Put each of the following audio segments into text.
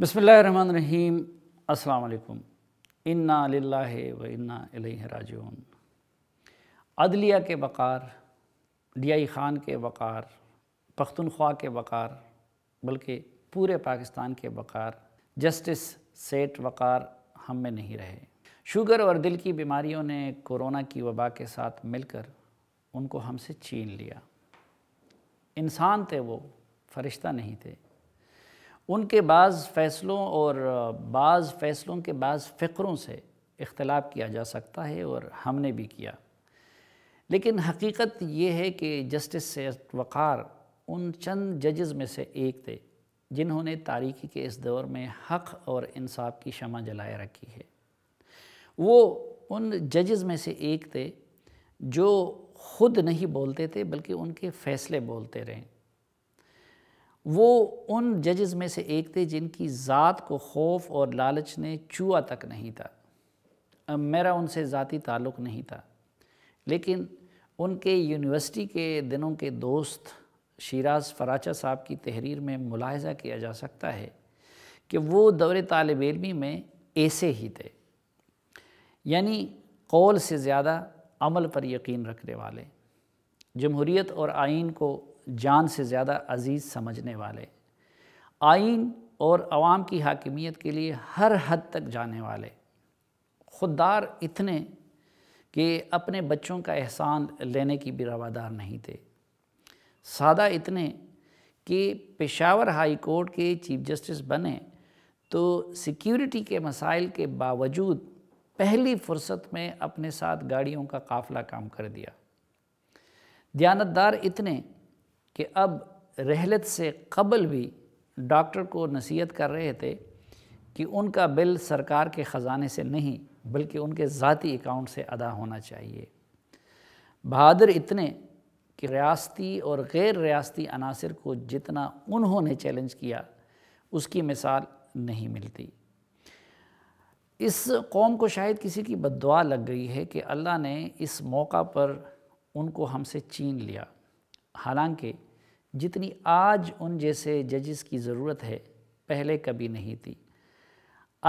बसमीम अल्लाम इन्ना लाला व इन्ना राजून अदलिया के वक़ार डियाई ख़ान के वक़ार पख्तनख्वा के वक़ार बल्कि पूरे पाकिस्तान के वक़ार जस्टिस सेट वक़ार हम में नहीं रहे शुगर और दिल की बीमारियों ने कोरोना की वबा के साथ मिलकर उनको हमसे छीन लिया इंसान थे वो फरिश्ता नहीं थे उनके बाज़ फ़ैसलों और बाज़ फ़ैसलों के बाज़ फ़िक्रों से इख्तलाफ किया जा सकता है और हमने भी किया लेकिन हकीकत ये है कि जस्टिस से वक़ार उन चंद जजेस में से एक थे जिन्होंने तारीखी के इस दौर में हक़ और इंसाफ की शमा जलाए रखी है वो उन जजेस में से एक थे जो ख़ुद नहीं बोलते थे बल्कि उनके फ़ैसले बोलते रहें वो उन जजेस में से एक थे जिनकी ज़ात को खौफ और लालच ने चूआ तक नहीं था मेरा उनसे ज़ाती ताल्लुक़ नहीं था लेकिन उनके यूनिवर्सिटी के दिनों के दोस्त शराज फराचा साहब की तहरीर में मुलाहजा किया जा सकता है कि वो दौरे तालब इलमी में ऐसे ही थे यानी कौल से ज़्यादा अमल पर यकीन रखने वाले जमहूरीत और आइन को जान से ज़्यादा अजीज़ समझने वाले आइन और आवाम की हाकिमियत के लिए हर हद तक जाने वाले खुददार इतने कि अपने बच्चों का एहसान लेने की भी रवादार नहीं थे सादा इतने कि पेशावर हाई कोर्ट के चीफ जस्टिस बने तो सिक्योरिटी के मसाइल के बावजूद पहली फुर्सत में अपने साथ गाड़ियों का काफ़ला काम कर दिया दयानतदार इतने कि अब रहलत से कबल भी डॉक्टर को नसीहत कर रहे थे कि उनका बिल सरकार के ख़जाने से नहीं बल्कि उनके ज़ाती अकाउंट से अदा होना चाहिए बहादुर इतने कि रियाती और गैर रियाती अनासर को जितना उन्होंने चैलेंज किया उसकी मिसाल नहीं मिलती इस कौम को शायद किसी की बदवा लग गई है कि अल्लाह ने इस मौका पर उनको हमसे चीन लिया हालांकि जितनी आज उन जैसे जजेस की ज़रूरत है पहले कभी नहीं थी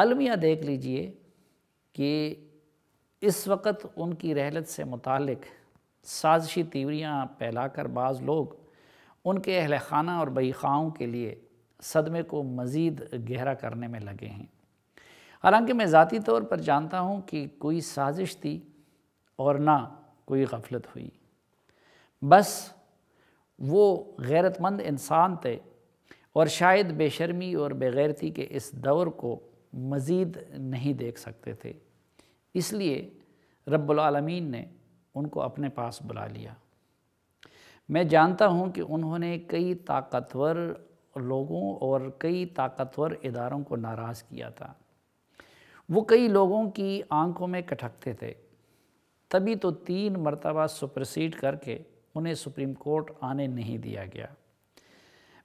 अलमिया देख लीजिए कि इस वक्त उनकी रहलत से मुतक साजिशी तीवरियाँ फैलाकर बाज़ लोग उनके अहल खाना और बहीखाओं के लिए सदमे को मज़ीद गहरा करने में लगे हैं हालांकि मैं ज़ाती तौर पर जानता हूँ कि कोई साजिश थी और ना कोई गफलत हुई बस वो गैरतमंद इंसान थे और शायद बेशर्मी और बेगैरती के इस दौर को मज़ीद नहीं देख सकते थे इसलिए रबालमीन ने उनको अपने पास बुला लिया मैं जानता हूँ कि उन्होंने कई ताकतवर लोगों और कई ताकतवर इदारों को नाराज़ किया था वो कई लोगों की आंखों में कटकते थे तभी तो तीन मरतबा सुपरसीड करके उन्हें सुप्रीम कोर्ट आने नहीं दिया गया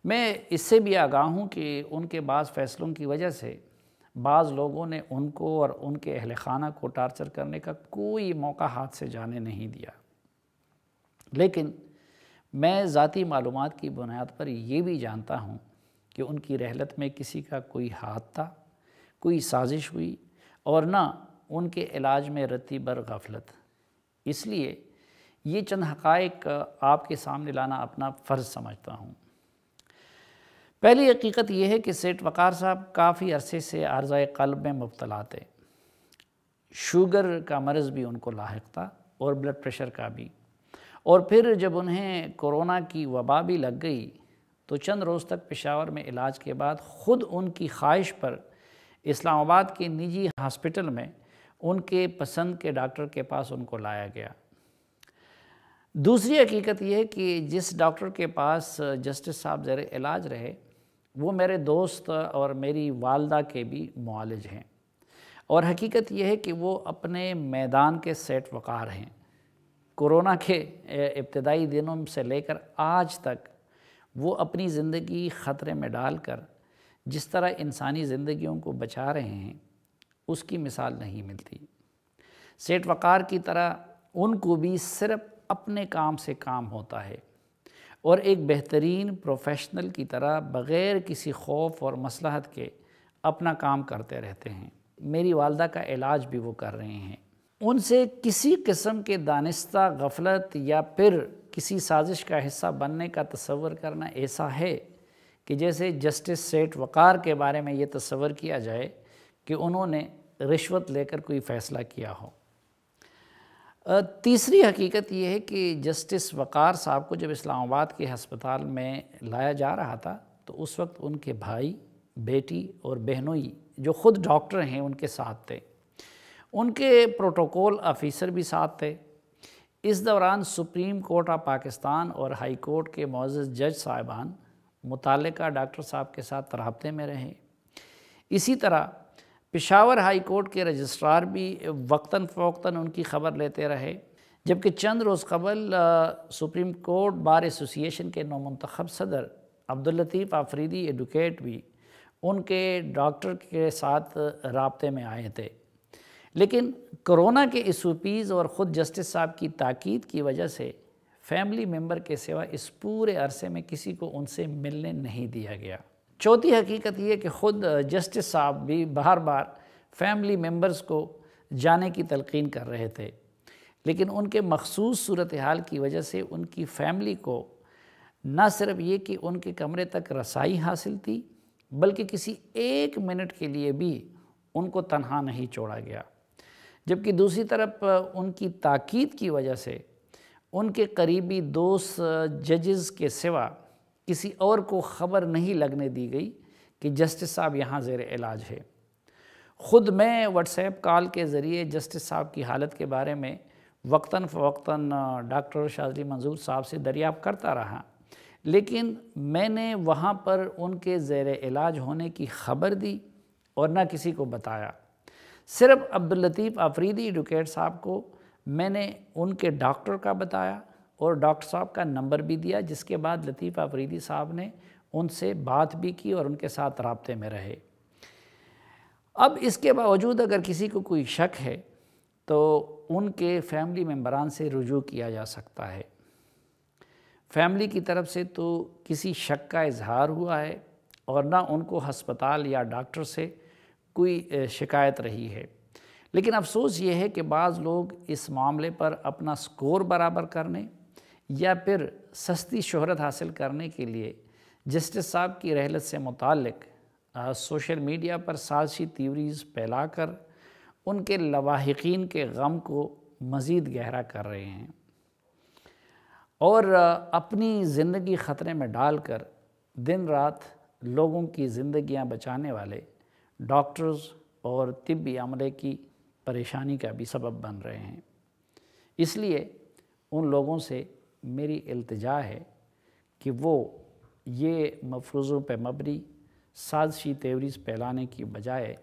मैं इससे भी आगाह हूँ कि उनके बाद फैसलों की वजह से बाज़ लोगों ने उनको और उनके अहल खाना को टार्चर करने का कोई मौका हाथ से जाने नहीं दिया लेकिन मैं ज़ाती मालूम की बुनियाद पर यह भी जानता हूँ कि उनकी रहलत में किसी का कोई हाथ था कोई साजिश हुई और ना उनके इलाज में रत्ती बर गफलत इसलिए ये चंद हक़ आपके सामने लाना अपना फ़र्ज़ समझता हूँ पहली हकीकत यह है कि सेठ वक़ार साहब काफ़ी अरसे से आर्ज़ा कल्ब में मुबतला थे शुगर का मर्ज़ भी उनको लाक था और ब्लड प्रेशर का भी और फिर जब उन्हें कोरोना की वबा भी लग गई तो चंद रोज़ तक पेशावर में इलाज के बाद ख़ुद उनकी ख्वाहिश पर इस्लामाबाद के निजी हॉस्पिटल में उनके पसंद के डॉक्टर के पास उनको लाया गया दूसरी हकीकत यह है कि जिस डॉक्टर के पास जस्टिस साहब ज़र इलाज रहे वो मेरे दोस्त और मेरी वालदा के भी मालज हैं और हकीकत यह है कि वो अपने मैदान के सेट वक़ार हैं कोरोना के इब्तदाई दिनों से लेकर आज तक वो अपनी ज़िंदगी ख़तरे में डालकर जिस तरह इंसानी ज़िंदगियों को बचा रहे हैं उसकी मिसाल नहीं मिलती सेठ वक़ार की तरह उनको भी सिर्फ अपने काम से काम होता है और एक बेहतरीन प्रोफेशनल की तरह बग़ैर किसी खौफ और मसलहत के अपना काम करते रहते हैं मेरी वालदा का इलाज भी वो कर रहे हैं उनसे किसी किस्म के दानिस्ता गफलत या फिर किसी साजिश का हिस्सा बनने का तस्वर करना ऐसा है कि जैसे जस्टिस सेठ वक़ार के बारे में ये तस्वर किया जाए कि उन्होंने रिश्वत लेकर कोई फ़ैसला किया हो तीसरी हकीकत ये है कि जस्टिस वक़ार साहब को जब इस्लामाबाद के हस्पताल में लाया जा रहा था तो उस वक्त उनके भाई बेटी और बहनोई जो ख़ुद डॉक्टर हैं उनके साथ थे उनके प्रोटोकॉल ऑफिसर भी साथ थे इस दौरान सुप्रीम कोर्ट ऑफ पाकिस्तान और हाई कोर्ट के मोज़ जज साहिबान मुतल डॉक्टर साहब के साथ रबते में रहे इसी तरह पिशावर हाई कोर्ट के रजिस्ट्रार भी वक्ता फ़ौक्ता उनकी खबर लेते रहे जबकि चंद रोज़ कबल सुप्रीम कोर्ट बार एसोसिएशन के नौमंतखब सदर अब्दुलतीफ़ आफरीदी एडवोकेट भी उनके डॉक्टर के साथ रबते में आए थे लेकिन कोरोना के एसूपीज़ और ख़ुद जस्टिस साहब की ताक़द की वजह से फैमिली मेम्बर के सिवा इस पूरे अरसे में किसी को उनसे मिलने नहीं दिया गया चौथी हकीकत ये कि ख़ुद जस्टिस साहब भी बार बार फैमिली मेम्बर्स को जाने की तलकिन कर रहे थे लेकिन उनके मखसूस सूरत हाल की वजह से उनकी फैमिली को न सिर्फ ये कि उनके कमरे तक रसाई हासिल थी बल्कि किसी एक मिनट के लिए भी उनको तनहा नहीं छोड़ा गया जबकि दूसरी तरफ उनकी ताक़द की वजह से उनके करीबी दोस्त जजेस के सिवा किसी और को ख़बर नहीं लगने दी गई कि जस्टिस साहब यहाँ जेर इलाज है ख़ुद मैं व्हाट्सएप कॉल के ज़रिए जस्टिस साहब की हालत के बारे में वक्ता फ़वक्ता डॉक्टर शाजली मंजूर साहब से दरियाफ़ करता रहा लेकिन मैंने वहाँ पर उनके जेर इलाज होने की खबर दी और ना किसी को बताया सिर्फ अब्दुल लतीफ़ आफरीदी एडुकेट साहब को मैंने उनके डॉक्टर का बताया और डॉक्टर साहब का नंबर भी दिया जिसके बाद लतीफ़ आफरीदी साहब ने उनसे बात भी की और उनके साथ रबते में रहे अब इसके बावजूद अगर किसी को कोई शक है तो उनके फैमिली मेम्बरान से रुजू किया जा सकता है फैमिली की तरफ से तो किसी शक का इजहार हुआ है और ना उनको हस्पताल या डॉक्टर से कोई शिकायत रही है लेकिन अफसोस ये है कि बाज़ लोग इस मामले पर अपना स्कोर बराबर करने या फिर सस्ती शहरत हासिल करने के लिए जस्टिस साहब की रहलत से मुतक सोशल मीडिया पर साजशी फैला कर उनके लवाहिकीन के गम को मज़ीद गहरा कर रहे हैं और अपनी ज़िंदगी ख़तरे में डालकर दिन रात लोगों की ज़िंदियाँ बचाने वाले डॉक्टर्स और तबी अमले की परेशानी का भी सबब बन रहे हैं इसलिए उन लोगों से मेरी अल्तजा है कि वो ये मफरूज़ों पर मबरी साजशी तेवरीज फैलाने की बजाय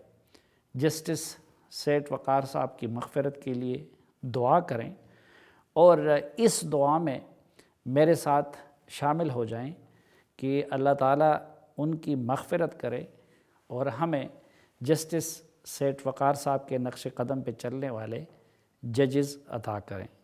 जस्टिस सेठ वक़ार साहब की मफफ़रत के लिए दुआ करें और इस दुआ में मेरे साथ शामिल हो जाएं कि अल्लाह ताला उनकी मगफरत करे और हमें जस्टिस सेठ वक़ार साहब के नक्श कदम पर चलने वाले जजेस अदा करें